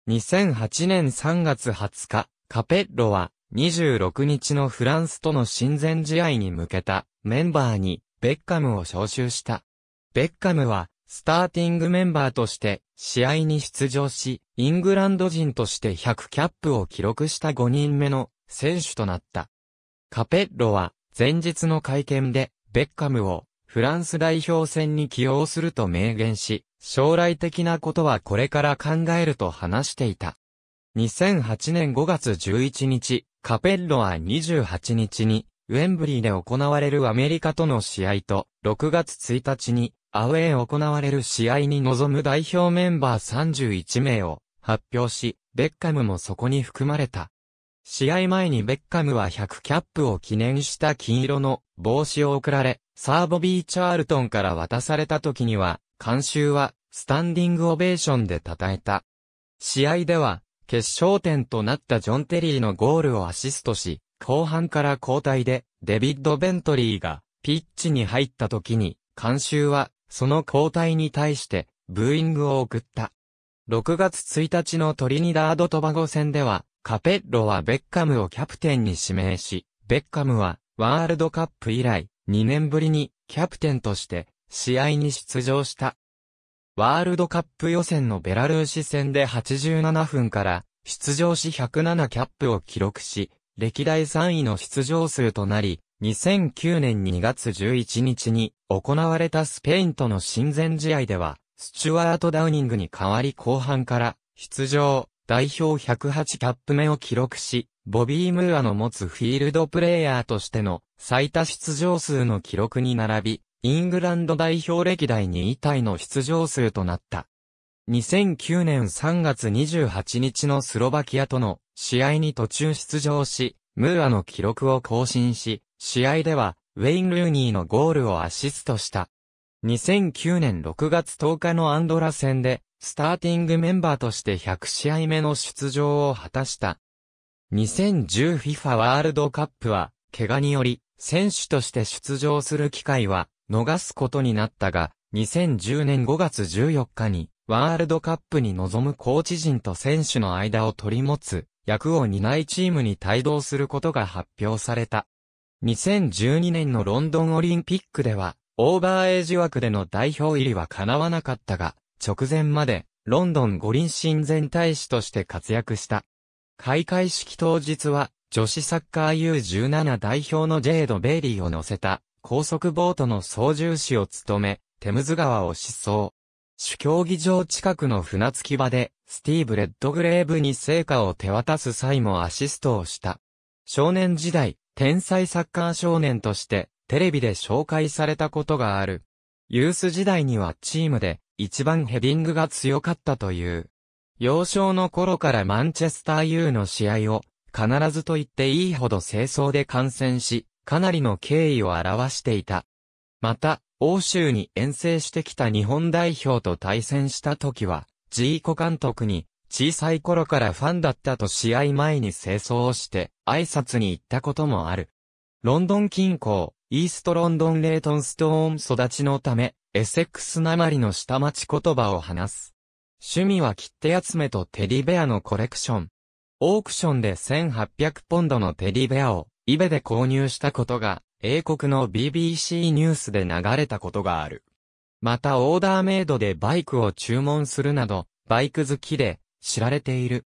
2008年3月20日、カペッロは、26日のフランスとの親善試合に向けたメンバーにベッカムを招集した。ベッカムはスターティングメンバーとして試合に出場し、イングランド人として100キャップを記録した5人目の選手となった。カペッロは前日の会見でベッカムをフランス代表戦に起用すると明言し、将来的なことはこれから考えると話していた。2008年5月11日、カペッロは28日に、ウェンブリーで行われるアメリカとの試合と、6月1日に、アウェー行われる試合に臨む代表メンバー31名を発表し、ベッカムもそこに含まれた。試合前にベッカムは100キャップを記念した金色の帽子を贈られ、サーボビー・チャールトンから渡された時には、監修はスタンディングオベーションで称えた。試合では、決勝点となったジョン・テリーのゴールをアシストし、後半から交代でデビッド・ベントリーがピッチに入った時に、監修はその交代に対してブーイングを送った。6月1日のトリニダード・トバゴ戦では、カペッロはベッカムをキャプテンに指名し、ベッカムはワールドカップ以来2年ぶりにキャプテンとして試合に出場した。ワールドカップ予選のベラルーシ戦で87分から出場し107キャップを記録し、歴代3位の出場数となり、2009年2月11日に行われたスペインとの親善試合では、スチュワート・ダウニングに代わり後半から出場、代表108キャップ目を記録し、ボビー・ムーアの持つフィールドプレイヤーとしての最多出場数の記録に並び、イングランド代表歴代2位タイの出場数となった。2009年3月28日のスロバキアとの試合に途中出場し、ムーアの記録を更新し、試合ではウェイン・ルーニーのゴールをアシストした。2009年6月10日のアンドラ戦で、スターティングメンバーとして100試合目の出場を果たした。2010FIFA ワールドカップは、怪我により、選手として出場する機会は逃すことになったが、2010年5月14日にワールドカップに臨むコーチ陣と選手の間を取り持つ役を担いチームに帯同することが発表された。2012年のロンドンオリンピックではオーバーエイジ枠での代表入りは叶わなかったが、直前までロンドン五輪親善大使として活躍した。開会式当日は女子サッカー U17 代表のジェード・ベイリーを乗せた高速ボートの操縦士を務め、テムズ川を疾走。主競技場近くの船着き場で、スティーブ・レッドグレーブに成果を手渡す際もアシストをした。少年時代、天才サッカー少年として、テレビで紹介されたことがある。ユース時代にはチームで、一番ヘディングが強かったという。幼少の頃からマンチェスター U の試合を必ずと言っていいほど清掃で感染し、かなりの敬意を表していた。また、欧州に遠征してきた日本代表と対戦した時は、ジーコ監督に、小さい頃からファンだったと試合前に清掃をして、挨拶に行ったこともある。ロンドン近郊、イーストロンドンレイトンストーン育ちのため、エセックスなまりの下町言葉を話す。趣味は切手集めとテディベアのコレクション。オークションで1800ポンドのテディベアを、イベで購入したことが、英国の BBC ニュースで流れたことがある。またオーダーメイドでバイクを注文するなど、バイク好きで知られている。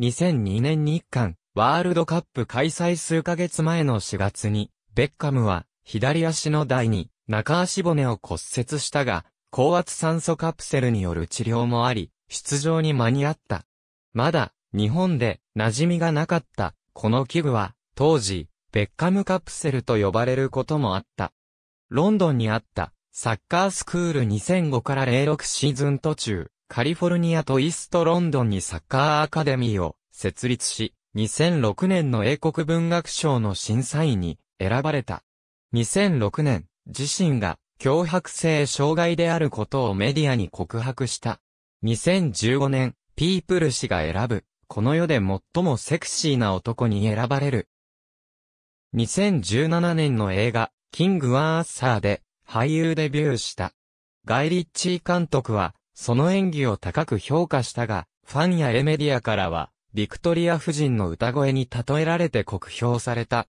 2002年に1巻、ワールドカップ開催数ヶ月前の4月に、ベッカムは左足の台に中足骨を骨折したが、高圧酸素カプセルによる治療もあり、出場に間に合った。まだ日本で馴染みがなかった、この器具は、当時、ベッカムカプセルと呼ばれることもあった。ロンドンにあった、サッカースクール2005から06シーズン途中、カリフォルニアとイーストロンドンにサッカーアカデミーを設立し、2006年の英国文学賞の審査員に選ばれた。2006年、自身が脅迫性障害であることをメディアに告白した。2015年、ピープル氏が選ぶこの世で最もセクシーな男に選ばれる。2017年の映画、キング・ワン・アッサーで俳優デビューした。ガイ・リッチー監督は、その演技を高く評価したが、ファンやエメディアからは、ビクトリア夫人の歌声に例えられて酷評された。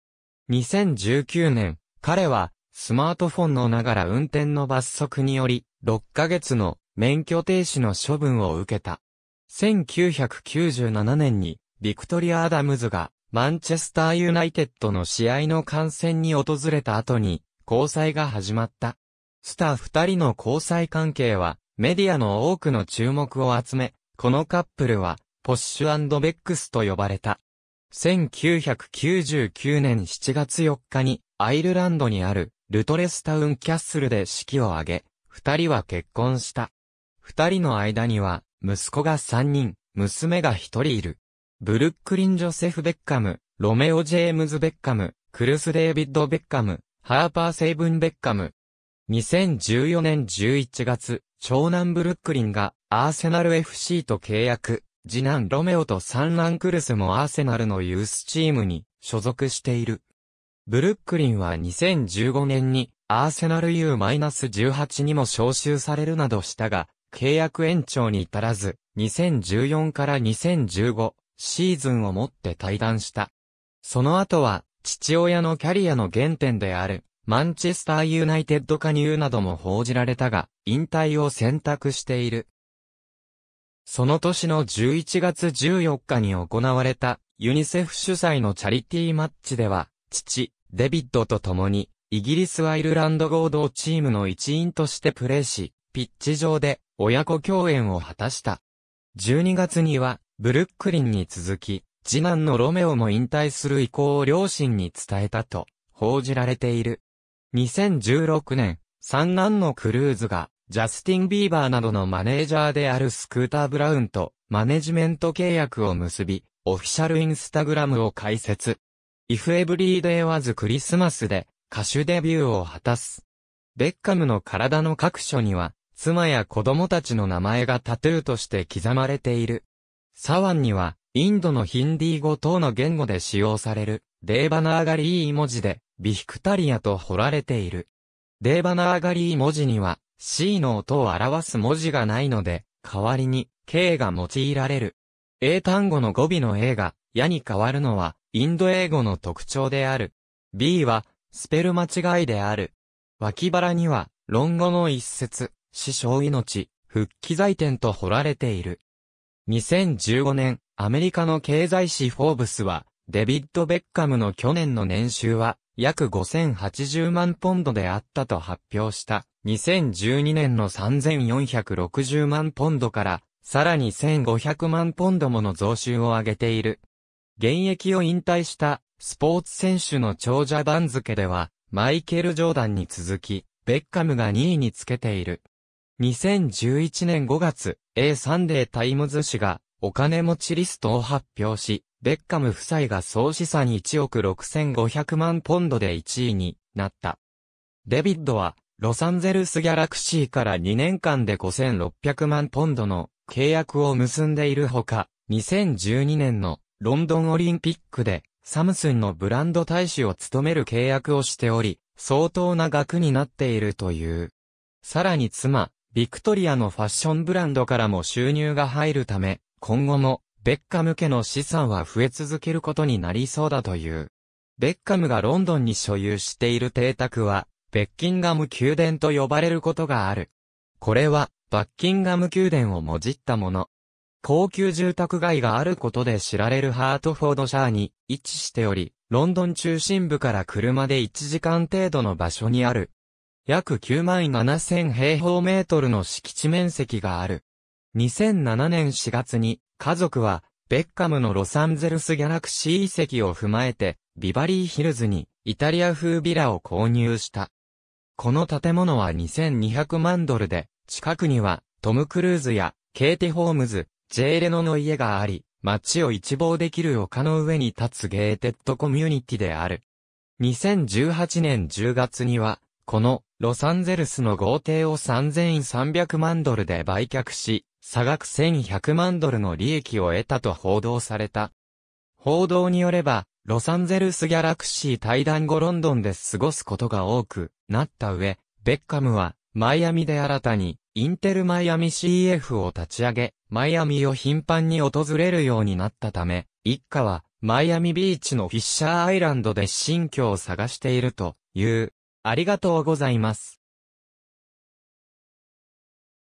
2019年、彼は、スマートフォンのながら運転の罰則により、6ヶ月の免許停止の処分を受けた。1997年に、ビクトリア・アダムズが、マンチェスター・ユナイテッドの試合の観戦に訪れた後に、交際が始まった。スター二人の交際関係は、メディアの多くの注目を集め、このカップルは、ポッシュベックスと呼ばれた。1999年7月4日に、アイルランドにある、ルトレスタウンキャッスルで式を挙げ、二人は結婚した。二人の間には、息子が3人、娘が1人いる。ブルックリン・ジョセフ・ベッカム、ロメオ・ジェームズ・ベッカム、クルス・デイビッド・ベッカム、ハーパー・セイブン・ベッカム。2014年11月、長男ブルックリンがアーセナル FC と契約、次男ロメオと三男クルスもアーセナルのユースチームに所属している。ブルックリンは2015年にアーセナル U-18 にも招集されるなどしたが、契約延長に至らず、2014から2015シーズンをもって退団した。その後は、父親のキャリアの原点である、マンチェスターユナイテッド加入なども報じられたが、引退を選択している。その年の11月14日に行われた、ユニセフ主催のチャリティーマッチでは、父、デビッドと共に、イギリス・アイルランド合同チームの一員としてプレーし、ピッチ上で親子共演を果たした。12月には、ブルックリンに続き、次男のロメオも引退する意向を両親に伝えたと、報じられている。2016年、三男のクルーズが、ジャスティン・ビーバーなどのマネージャーであるスクーター・ブラウンと、マネジメント契約を結び、オフィシャルインスタグラムを開設。If Every Day Was Christmas で、歌手デビューを果たす。ベッカムの体の各所には、妻や子供たちの名前がタトゥーとして刻まれている。サワンには、インドのヒンディー語等の言語で使用される、デーバナーガリー文字で、ビヒクタリアと彫られている。デーバナーガリー文字には、C の音を表す文字がないので、代わりに、K が用いられる。英単語の語尾の A が、やに変わるのは、インド英語の特徴である。B は、スペル間違いである。脇腹には、論語の一節、師匠命、復帰財店と掘られている。2015年、アメリカの経済誌フォーブスは、デビッド・ベッカムの去年の年収は、約5080万ポンドであったと発表した。2012年の3460万ポンドから、さらに1500万ポンドもの増収を上げている。現役を引退したスポーツ選手の長者番付では、マイケル・ジョーダンに続き、ベッカムが2位につけている。2011年5月、A サンデータイムズ氏がお金持ちリストを発表し、ベッカム夫妻が総資産1億6500万ポンドで1位になった。デビッドは、ロサンゼルスギャラクシーから2年間で5600万ポンドの契約を結んでいるほか、2012年のロンドンオリンピックでサムスンのブランド大使を務める契約をしており、相当な額になっているという。さらに妻、ビクトリアのファッションブランドからも収入が入るため、今後も、ベッカム家の資産は増え続けることになりそうだという。ベッカムがロンドンに所有している邸宅は、ベッキンガム宮殿と呼ばれることがある。これは、バッキンガム宮殿をもじったもの。高級住宅街があることで知られるハートフォードシャーに位置しており、ロンドン中心部から車で1時間程度の場所にある約9万7000平方メートルの敷地面積がある。2007年4月に、家族は、ベッカムのロサンゼルスギャラクシー遺跡を踏まえて、ビバリーヒルズに、イタリア風ビラを購入した。この建物は2200万ドルで、近くには、トム・クルーズや、ケイティ・ホームズ、ジェーレノの家があり、街を一望できる丘の上に立つゲーテッドコミュニティである。2018年10月には、この、ロサンゼルスの豪邸を3300万ドルで売却し、差額1100万ドルの利益を得たと報道された。報道によれば、ロサンゼルスギャラクシー対談後ロンドンで過ごすことが多くなった上、ベッカムは、マイアミで新たに、インテルマイアミ CF を立ち上げ、マイアミを頻繁に訪れるようになったため、一家は、マイアミビーチのフィッシャーアイランドで新居を探しているというありがとうございます。